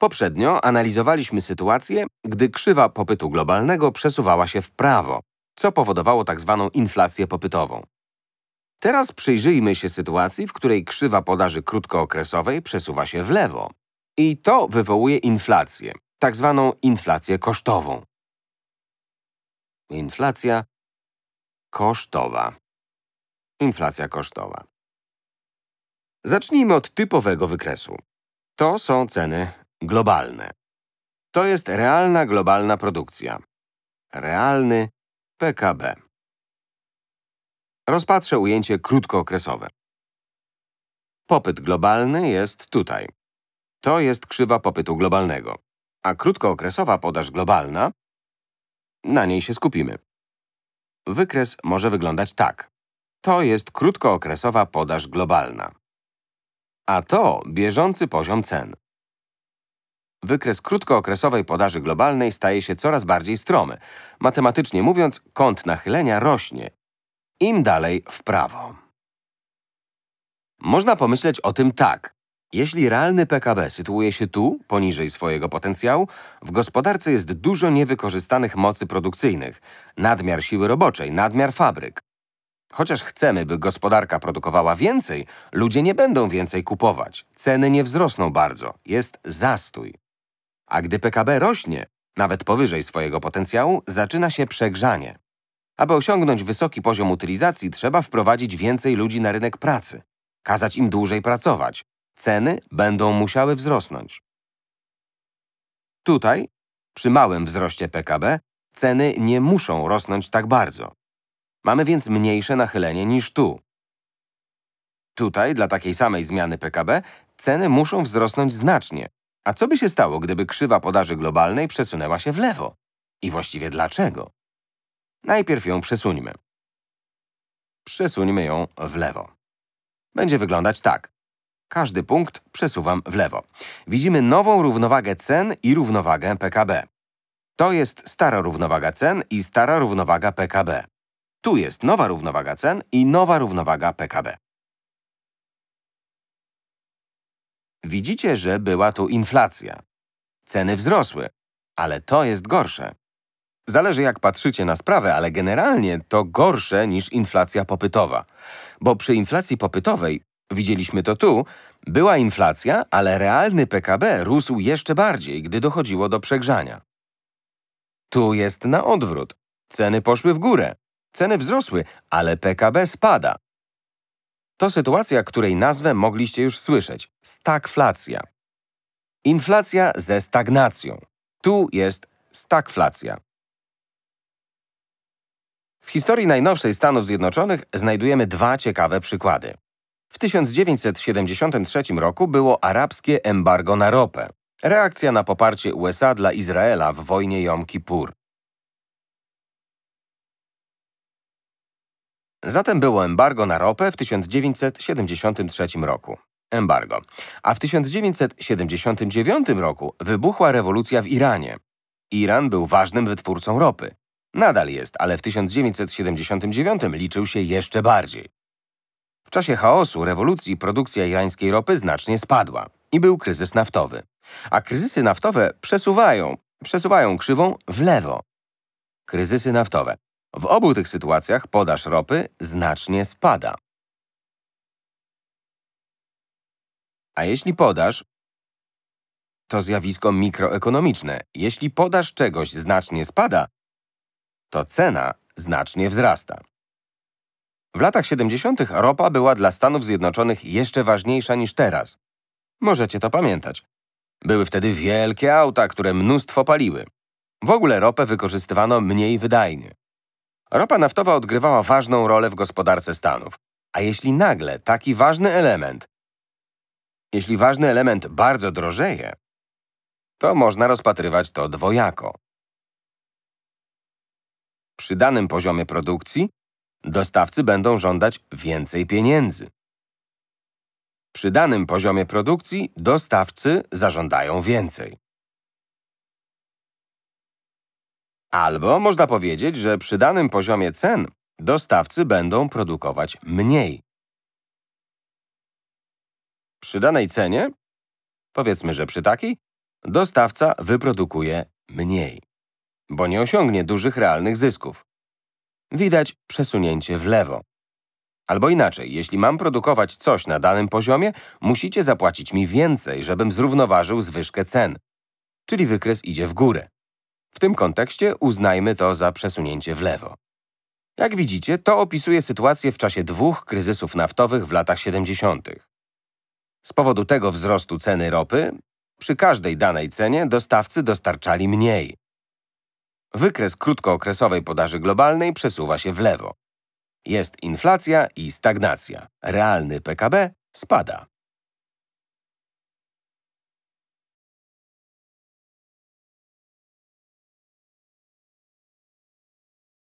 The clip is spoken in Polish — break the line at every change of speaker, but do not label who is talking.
Poprzednio analizowaliśmy sytuację, gdy krzywa popytu globalnego przesuwała się w prawo, co powodowało tzw. Tak inflację popytową. Teraz przyjrzyjmy się sytuacji, w której krzywa podaży krótkookresowej przesuwa się w lewo. I to wywołuje inflację, tzw. Tak inflację kosztową. Inflacja kosztowa. Inflacja kosztowa. Zacznijmy od typowego wykresu. To są ceny Globalne. To jest realna globalna produkcja. Realny PKB. Rozpatrzę ujęcie krótkookresowe. Popyt globalny jest tutaj. To jest krzywa popytu globalnego. A krótkookresowa podaż globalna, na niej się skupimy. Wykres może wyglądać tak. To jest krótkookresowa podaż globalna. A to bieżący poziom cen. Wykres krótkookresowej podaży globalnej staje się coraz bardziej stromy. Matematycznie mówiąc, kąt nachylenia rośnie. Im dalej w prawo. Można pomyśleć o tym tak. Jeśli realny PKB sytuuje się tu, poniżej swojego potencjału, w gospodarce jest dużo niewykorzystanych mocy produkcyjnych, nadmiar siły roboczej, nadmiar fabryk. Chociaż chcemy, by gospodarka produkowała więcej, ludzie nie będą więcej kupować. Ceny nie wzrosną bardzo. Jest zastój. A gdy PKB rośnie, nawet powyżej swojego potencjału, zaczyna się przegrzanie. Aby osiągnąć wysoki poziom utylizacji, trzeba wprowadzić więcej ludzi na rynek pracy, kazać im dłużej pracować. Ceny będą musiały wzrosnąć. Tutaj, przy małym wzroście PKB, ceny nie muszą rosnąć tak bardzo. Mamy więc mniejsze nachylenie niż tu. Tutaj, dla takiej samej zmiany PKB, ceny muszą wzrosnąć znacznie, a co by się stało, gdyby krzywa podaży globalnej przesunęła się w lewo? I właściwie dlaczego? Najpierw ją przesuńmy. Przesuńmy ją w lewo. Będzie wyglądać tak. Każdy punkt przesuwam w lewo. Widzimy nową równowagę cen i równowagę PKB. To jest stara równowaga cen i stara równowaga PKB. Tu jest nowa równowaga cen i nowa równowaga PKB. Widzicie, że była tu inflacja. Ceny wzrosły, ale to jest gorsze. Zależy jak patrzycie na sprawę, ale generalnie to gorsze niż inflacja popytowa. Bo przy inflacji popytowej, widzieliśmy to tu, była inflacja, ale realny PKB rósł jeszcze bardziej, gdy dochodziło do przegrzania. Tu jest na odwrót. Ceny poszły w górę. Ceny wzrosły, ale PKB spada. To sytuacja, której nazwę mogliście już słyszeć – stagflacja. Inflacja ze stagnacją. Tu jest stagflacja. W historii najnowszej Stanów Zjednoczonych znajdujemy dwa ciekawe przykłady. W 1973 roku było arabskie embargo na ropę. Reakcja na poparcie USA dla Izraela w wojnie Jom Kippur. Zatem było embargo na ropę w 1973 roku. Embargo. A w 1979 roku wybuchła rewolucja w Iranie. Iran był ważnym wytwórcą ropy. Nadal jest, ale w 1979 liczył się jeszcze bardziej. W czasie chaosu rewolucji produkcja irańskiej ropy znacznie spadła i był kryzys naftowy. A kryzysy naftowe przesuwają, przesuwają krzywą w lewo. Kryzysy naftowe. W obu tych sytuacjach podaż ropy znacznie spada. A jeśli podaż to zjawisko mikroekonomiczne. Jeśli podaż czegoś znacznie spada, to cena znacznie wzrasta. W latach 70. ropa była dla Stanów Zjednoczonych jeszcze ważniejsza niż teraz. Możecie to pamiętać. Były wtedy wielkie auta, które mnóstwo paliły. W ogóle ropę wykorzystywano mniej wydajnie. Ropa naftowa odgrywała ważną rolę w gospodarce Stanów. A jeśli nagle taki ważny element, jeśli ważny element bardzo drożeje, to można rozpatrywać to dwojako. Przy danym poziomie produkcji dostawcy będą żądać więcej pieniędzy. Przy danym poziomie produkcji dostawcy zażądają więcej. Albo można powiedzieć, że przy danym poziomie cen dostawcy będą produkować mniej. Przy danej cenie, powiedzmy, że przy takiej, dostawca wyprodukuje mniej, bo nie osiągnie dużych realnych zysków. Widać przesunięcie w lewo. Albo inaczej, jeśli mam produkować coś na danym poziomie, musicie zapłacić mi więcej, żebym zrównoważył zwyżkę cen. Czyli wykres idzie w górę. W tym kontekście uznajmy to za przesunięcie w lewo. Jak widzicie, to opisuje sytuację w czasie dwóch kryzysów naftowych w latach 70. Z powodu tego wzrostu ceny ropy, przy każdej danej cenie dostawcy dostarczali mniej. Wykres krótkookresowej podaży globalnej przesuwa się w lewo. Jest inflacja i stagnacja. Realny PKB spada.